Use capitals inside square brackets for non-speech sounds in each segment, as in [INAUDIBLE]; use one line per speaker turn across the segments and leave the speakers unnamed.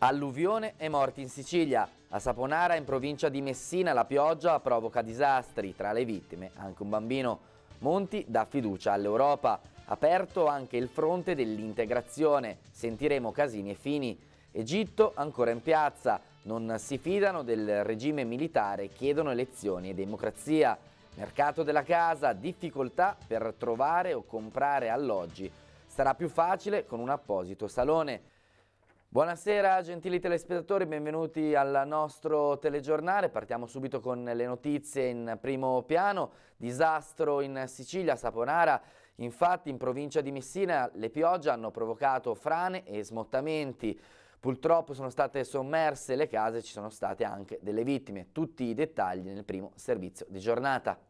Alluvione e morti in Sicilia. A Saponara, in provincia di Messina, la pioggia provoca disastri. Tra le vittime anche un bambino. Monti dà fiducia all'Europa. Aperto anche il fronte dell'integrazione. Sentiremo Casini e Fini. Egitto ancora in piazza. Non si fidano del regime militare, chiedono elezioni e democrazia. Mercato della casa, difficoltà per trovare o comprare alloggi. Sarà più facile con un apposito salone. Buonasera gentili telespettatori, benvenuti al nostro telegiornale. Partiamo subito con le notizie in primo piano. Disastro in Sicilia, Saponara. Infatti in provincia di Messina le piogge hanno provocato frane e smottamenti. Purtroppo sono state sommerse le case e ci sono state anche delle vittime. Tutti i dettagli nel primo servizio di giornata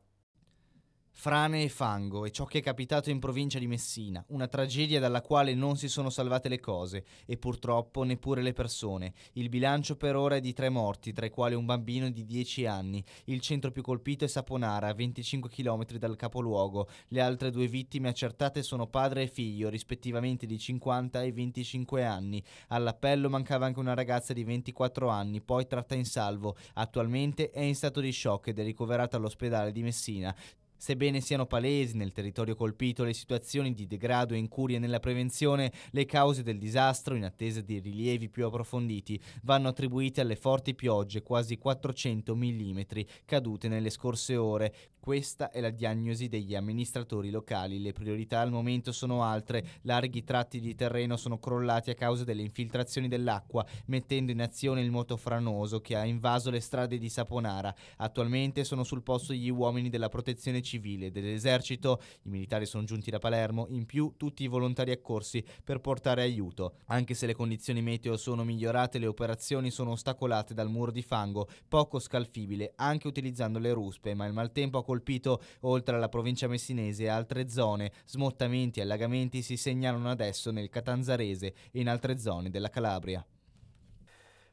frane e fango e ciò che è capitato in provincia di Messina, una tragedia dalla quale non si sono salvate le cose e purtroppo neppure le persone. Il bilancio per ora è di tre morti, tra i quali un bambino di 10 anni. Il centro più colpito è Saponara, a 25 km dal capoluogo. Le altre due vittime accertate sono padre e figlio, rispettivamente di 50 e 25 anni. All'appello mancava anche una ragazza di 24 anni, poi tratta in salvo. Attualmente è in stato di shock ed è ricoverata all'ospedale di Messina. Sebbene siano palesi nel territorio colpito le situazioni di degrado e incurie nella prevenzione, le cause del disastro, in attesa di rilievi più approfonditi, vanno attribuite alle forti piogge, quasi 400 mm, cadute nelle scorse ore. Questa è la diagnosi degli amministratori locali. Le priorità al momento sono altre. Larghi tratti di terreno sono crollati a causa delle infiltrazioni dell'acqua, mettendo in azione il moto franoso che ha invaso le strade di Saponara. Attualmente sono sul posto gli uomini della protezione civile civile dell'esercito, i militari sono giunti da Palermo, in più tutti i volontari accorsi per portare aiuto. Anche se le condizioni meteo sono migliorate, le operazioni sono ostacolate dal muro di fango, poco scalfibile, anche utilizzando le ruspe, ma il maltempo ha colpito, oltre alla provincia messinese, altre zone. Smottamenti e allagamenti si segnalano adesso nel Catanzarese e in altre zone della Calabria.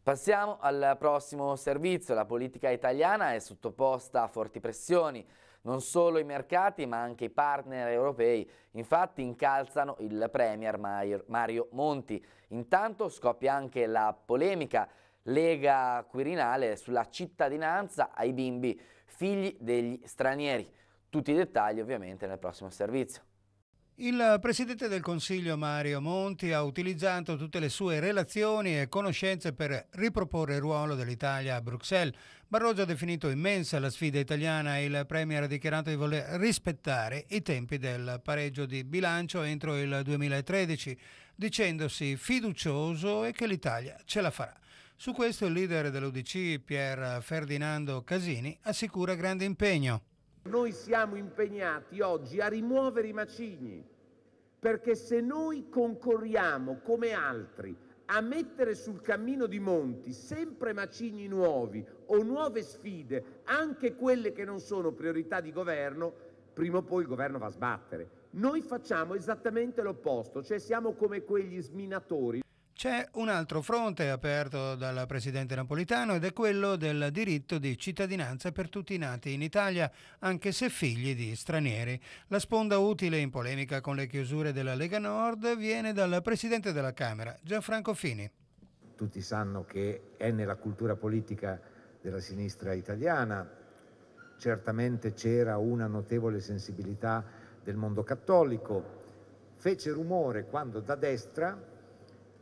Passiamo al prossimo servizio. La politica italiana è sottoposta a forti pressioni non solo i mercati ma anche i partner europei. Infatti incalzano il Premier Mario Monti. Intanto scoppia anche la polemica Lega Quirinale sulla cittadinanza ai bimbi figli degli stranieri. Tutti i dettagli ovviamente nel prossimo servizio.
Il Presidente del Consiglio Mario Monti ha utilizzato tutte le sue relazioni e conoscenze per riproporre il ruolo dell'Italia a Bruxelles. Barroso ha definito immensa la sfida italiana e il Premier ha dichiarato di voler rispettare i tempi del pareggio di bilancio entro il 2013, dicendosi fiducioso e che l'Italia ce la farà. Su questo il leader dell'UDC, Pier Ferdinando Casini, assicura grande impegno.
Noi siamo impegnati oggi a rimuovere i macigni, perché se noi concorriamo come altri a mettere sul cammino di Monti sempre macigni nuovi o nuove sfide, anche quelle che non sono priorità di governo, prima o poi il governo va a sbattere. Noi facciamo esattamente l'opposto, cioè siamo come quegli sminatori.
C'è un altro fronte aperto dal presidente napolitano ed è quello del diritto di cittadinanza per tutti i nati in Italia, anche se figli di stranieri. La sponda utile in polemica con le chiusure della Lega Nord viene dal presidente della Camera, Gianfranco Fini. Tutti
sanno che è nella cultura politica della sinistra italiana. Certamente c'era una notevole sensibilità del mondo cattolico. Fece rumore quando da destra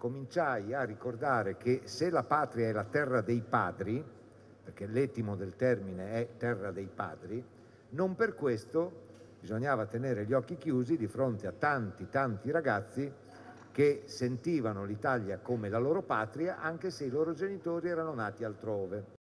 cominciai a ricordare che se la patria è la terra dei padri, perché l'etimo del termine è terra dei padri, non per questo bisognava tenere gli occhi chiusi di fronte a tanti, tanti ragazzi che sentivano l'Italia come la loro patria anche se i loro genitori erano nati altrove.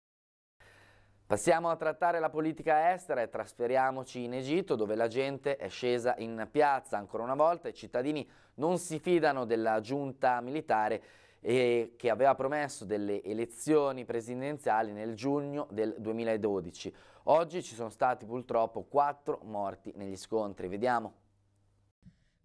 Passiamo a trattare la politica estera e trasferiamoci in Egitto dove la gente è scesa in piazza ancora una volta. I cittadini non si fidano della giunta militare e eh, che aveva promesso delle elezioni presidenziali nel giugno del 2012. Oggi ci sono stati purtroppo quattro morti negli scontri. Vediamo.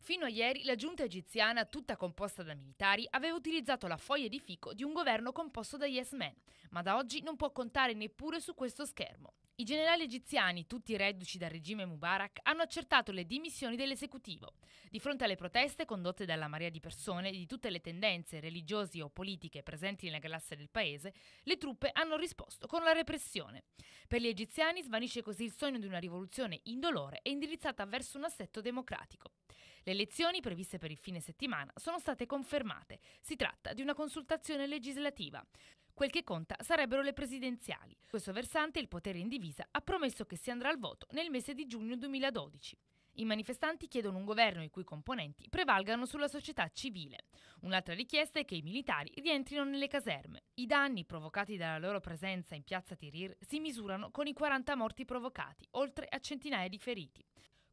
Fino a ieri la giunta egiziana, tutta composta da militari, aveva utilizzato la foglia di fico di un governo composto da yes men, ma da oggi non può contare neppure su questo schermo. I generali egiziani, tutti reduci dal regime Mubarak, hanno accertato le dimissioni dell'esecutivo. Di fronte alle proteste condotte dalla marea di persone di tutte le tendenze religiose o politiche presenti nella classe del paese, le truppe hanno risposto con la repressione. Per gli egiziani svanisce così il sogno di una rivoluzione indolore e indirizzata verso un assetto democratico. Le elezioni previste per il fine settimana sono state confermate. Si tratta di una consultazione legislativa. Quel che conta sarebbero le presidenziali. Questo versante, il potere in divisa, ha promesso che si andrà al voto nel mese di giugno 2012. I manifestanti chiedono un governo i cui componenti prevalgano sulla società civile. Un'altra richiesta è che i militari rientrino nelle caserme. I danni provocati dalla loro presenza in piazza Tirir si misurano con i 40 morti provocati, oltre a centinaia di feriti.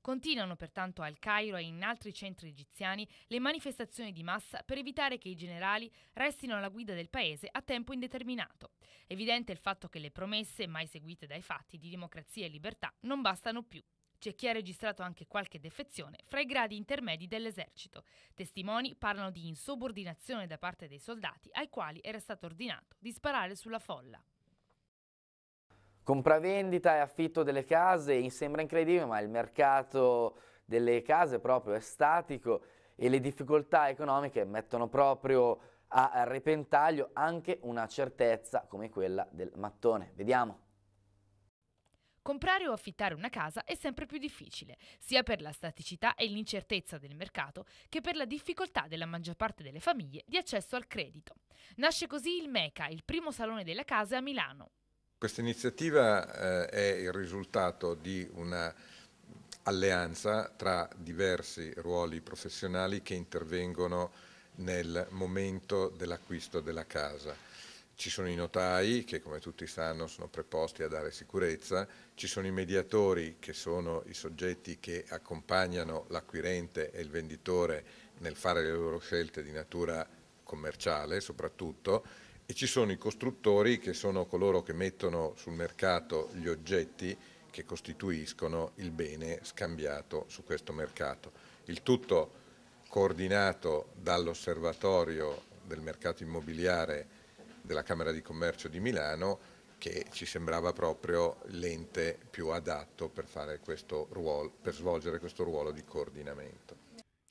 Continuano pertanto al Cairo e in altri centri egiziani le manifestazioni di massa per evitare che i generali restino alla guida del paese a tempo indeterminato. Evidente il fatto che le promesse, mai seguite dai fatti, di democrazia e libertà non bastano più. C'è chi ha registrato anche qualche defezione fra i gradi intermedi dell'esercito. Testimoni parlano di insubordinazione da parte dei soldati ai quali era stato ordinato di sparare sulla folla.
Compravendita e affitto delle case, sembra incredibile, ma il mercato delle case proprio è statico e le difficoltà economiche mettono proprio a repentaglio anche una certezza come quella del mattone. Vediamo.
Comprare o affittare una casa è sempre più difficile, sia per la staticità e l'incertezza del mercato che per la difficoltà della maggior parte delle famiglie di accesso al credito. Nasce così il MECA, il primo salone della casa a Milano.
Questa iniziativa eh, è il risultato di un'alleanza tra diversi ruoli professionali che intervengono nel momento dell'acquisto della casa. Ci sono i notai che come tutti sanno sono preposti a dare sicurezza, ci sono i mediatori che sono i soggetti che accompagnano l'acquirente e il venditore nel fare le loro scelte di natura commerciale soprattutto, e ci sono i costruttori che sono coloro che mettono sul mercato gli oggetti che costituiscono il bene scambiato su questo mercato. Il tutto coordinato dall'osservatorio del mercato immobiliare della Camera di Commercio di Milano che ci sembrava proprio l'ente più adatto per, questo ruolo, per svolgere questo ruolo di coordinamento.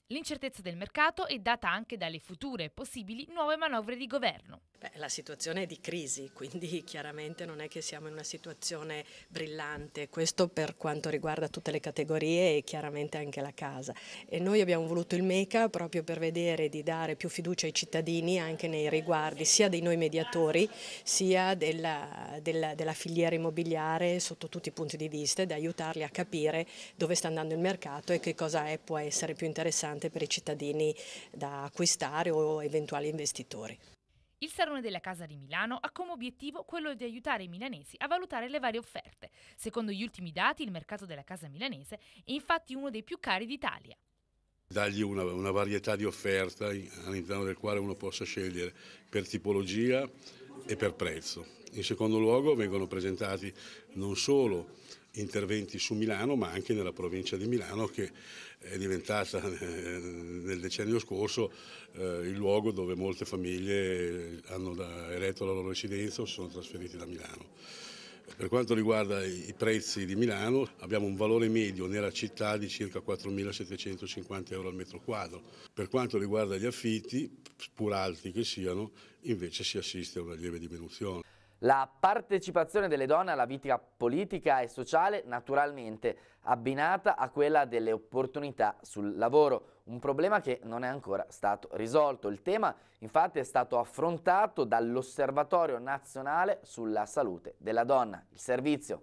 L'incertezza del mercato è data anche dalle future possibili nuove manovre di governo.
Beh, la situazione è di crisi, quindi [LAUGHS] chiaramente non è che siamo in una situazione brillante, questo per quanto riguarda tutte le categorie e chiaramente anche la casa. E noi abbiamo voluto il MECA proprio per vedere di dare più fiducia ai cittadini anche nei riguardi sia dei noi mediatori sia della, della, della filiera immobiliare sotto tutti i punti di vista ed aiutarli a capire dove sta andando il mercato e che cosa è, può essere più interessante importante per i cittadini da acquistare o eventuali investitori.
Il Salone della Casa di Milano ha come obiettivo quello di aiutare i milanesi a valutare le varie offerte. Secondo gli ultimi dati, il mercato della casa milanese è infatti uno dei più cari d'Italia.
Dargli una, una varietà di offerta all'interno del quale uno possa scegliere per tipologia e per prezzo. In secondo luogo vengono presentati non solo interventi su Milano ma anche nella provincia di Milano che è diventata eh, nel decennio scorso eh, il luogo dove molte famiglie hanno eretto la loro residenza o si sono trasferiti da Milano. Per quanto riguarda i prezzi di Milano abbiamo un valore medio nella città di circa 4.750 euro al metro
quadro. Per quanto riguarda gli affitti, pur alti che siano, invece si assiste a una lieve diminuzione. La partecipazione delle donne alla vita politica e sociale naturalmente abbinata a quella delle opportunità sul lavoro, un problema che non è ancora stato risolto. Il tema infatti è stato affrontato dall'Osservatorio nazionale sulla salute della donna. Il servizio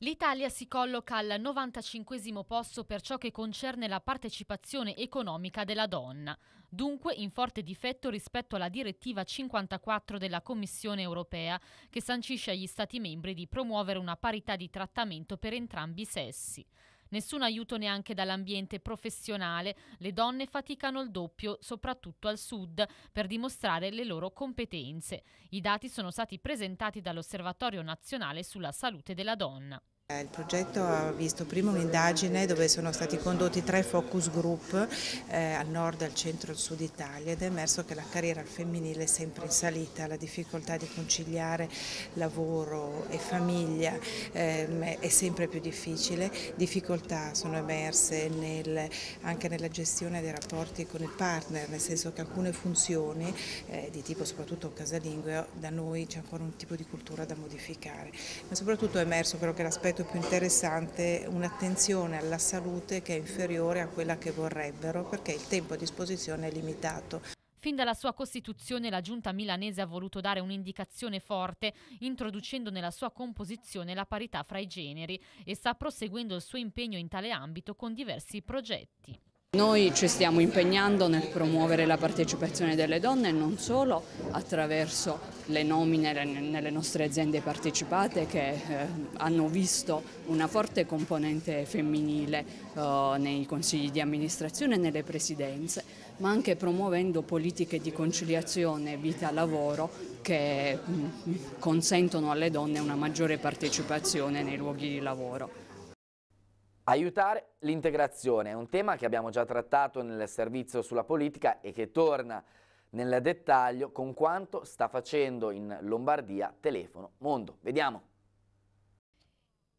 L'Italia si colloca al 95 posto per ciò che concerne la partecipazione economica della donna, dunque in forte difetto rispetto alla direttiva 54 della Commissione europea che sancisce agli Stati membri di promuovere una parità di trattamento per entrambi i sessi. Nessun aiuto neanche dall'ambiente professionale, le donne faticano il doppio, soprattutto al sud, per dimostrare le loro competenze. I dati sono stati presentati dall'Osservatorio nazionale sulla salute della donna.
Eh, il progetto ha visto prima un'indagine dove sono stati condotti tre focus group eh, al nord, al centro e al sud Italia ed è emerso che la carriera femminile è sempre in salita, la difficoltà di conciliare lavoro e famiglia eh, è sempre più difficile, difficoltà sono emerse nel, anche nella gestione dei rapporti con il partner, nel senso che alcune funzioni eh, di tipo soprattutto casalingue da noi c'è ancora un tipo di cultura da modificare, ma soprattutto è emerso però che l'aspetto credo più interessante un'attenzione alla salute che è inferiore a quella che vorrebbero perché il tempo a disposizione è limitato.
Fin dalla sua costituzione la giunta milanese ha voluto dare un'indicazione forte, introducendo nella sua composizione la parità fra i generi e sta proseguendo il suo impegno in tale ambito con diversi progetti. Noi ci stiamo impegnando nel promuovere la partecipazione delle donne non solo attraverso le nomine nelle nostre aziende partecipate che eh, hanno visto una forte componente femminile eh, nei consigli di amministrazione e nelle presidenze, ma anche promuovendo politiche di conciliazione vita-lavoro che mh, mm, consentono alle donne una maggiore partecipazione nei luoghi di
lavoro. Aiutare l'integrazione è un tema che abbiamo già trattato nel servizio sulla politica e che torna nel dettaglio con quanto sta facendo in Lombardia Telefono Mondo. Vediamo.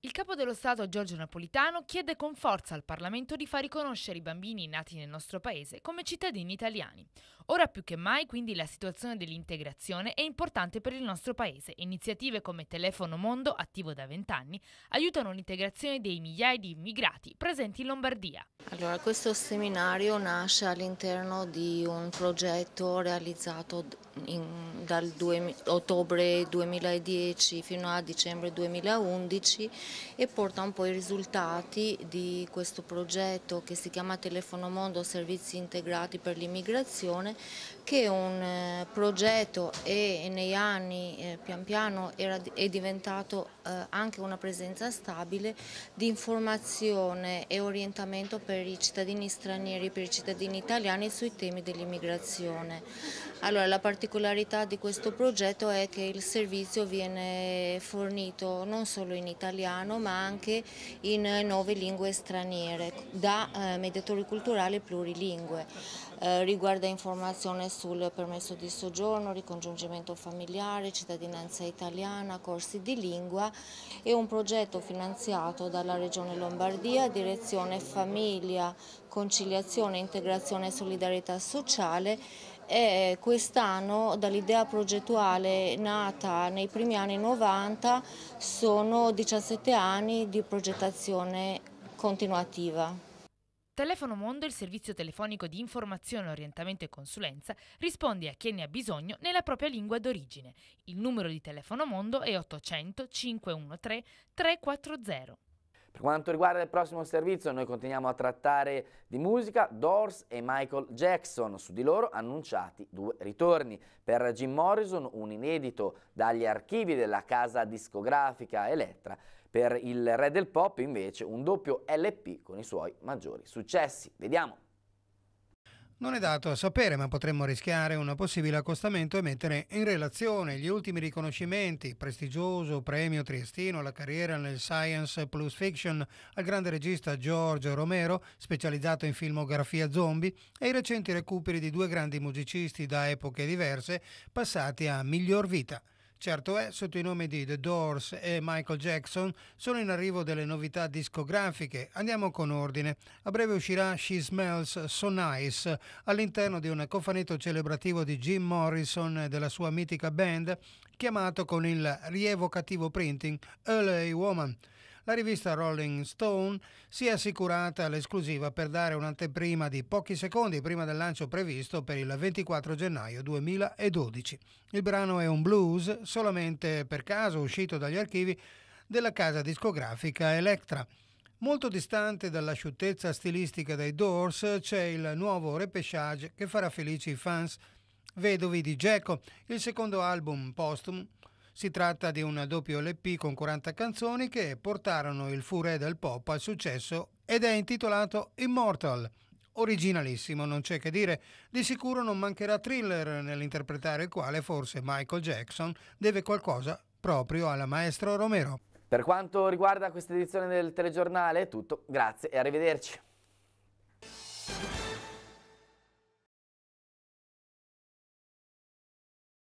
Il capo dello Stato Giorgio Napolitano chiede con forza al Parlamento di far riconoscere i bambini nati nel nostro paese come cittadini italiani. Ora più che mai quindi la situazione dell'integrazione è importante per il nostro paese. Iniziative come Telefono Mondo, attivo da vent'anni, aiutano l'integrazione dei migliaia di immigrati presenti in Lombardia.
Allora, questo seminario nasce all'interno di un progetto realizzato in, dal 2, ottobre 2010 fino a dicembre 2011 e porta un po' i risultati di questo progetto che si chiama Telefono Mondo Servizi Integrati per l'Immigrazione che è un eh, progetto e nei anni eh, pian piano era, è diventato eh, anche una presenza stabile di informazione e orientamento per i cittadini stranieri, per i cittadini italiani sui temi dell'immigrazione. Allora, la particolarità particolarità di questo progetto è che il servizio viene fornito non solo in italiano ma anche in nove lingue straniere da eh, mediatori culturali plurilingue. Eh, riguarda informazione sul permesso di soggiorno, ricongiungimento familiare, cittadinanza italiana, corsi di lingua e un progetto finanziato dalla Regione Lombardia, direzione famiglia, conciliazione, integrazione e solidarietà sociale e quest'anno dall'idea progettuale nata nei primi anni 90 sono 17 anni di progettazione continuativa.
Telefono Mondo, il servizio telefonico di informazione, orientamento e consulenza, risponde a chi ne ha bisogno nella propria lingua d'origine. Il numero di Telefono Mondo è 800 513 340.
Per quanto riguarda il prossimo servizio, noi continuiamo a trattare di musica Doors e Michael Jackson, su di loro annunciati due ritorni. Per Jim Morrison un inedito dagli archivi della casa discografica Elettra, per il re del pop invece un doppio LP con i suoi maggiori successi. Vediamo!
Non è dato a sapere, ma potremmo rischiare un possibile accostamento e mettere in relazione gli ultimi riconoscimenti, prestigioso premio triestino alla carriera nel Science Plus Fiction al grande regista Giorgio Romero, specializzato in filmografia zombie, e i recenti recuperi di due grandi musicisti da epoche diverse, passati a miglior vita. Certo è, eh, sotto i nomi di The Doors e Michael Jackson sono in arrivo delle novità discografiche. Andiamo con ordine. A breve uscirà She Smells So Nice all'interno di un cofanetto celebrativo di Jim Morrison e della sua mitica band chiamato con il rievocativo printing Early Woman la rivista Rolling Stone si è assicurata l'esclusiva per dare un'anteprima di pochi secondi prima del lancio previsto per il 24 gennaio 2012. Il brano è un blues solamente per caso uscito dagli archivi della casa discografica Electra. Molto distante dalla sciuttezza stilistica dei Doors c'è il nuovo repechage che farà felici i fans vedovi di Geco, il secondo album postum si tratta di un doppio LP con 40 canzoni che portarono il Furé del pop al successo ed è intitolato Immortal. Originalissimo, non c'è che dire, di sicuro non mancherà thriller nell'interpretare il quale forse Michael Jackson deve qualcosa proprio alla maestro Romero.
Per quanto riguarda questa edizione del telegiornale è tutto, grazie e arrivederci.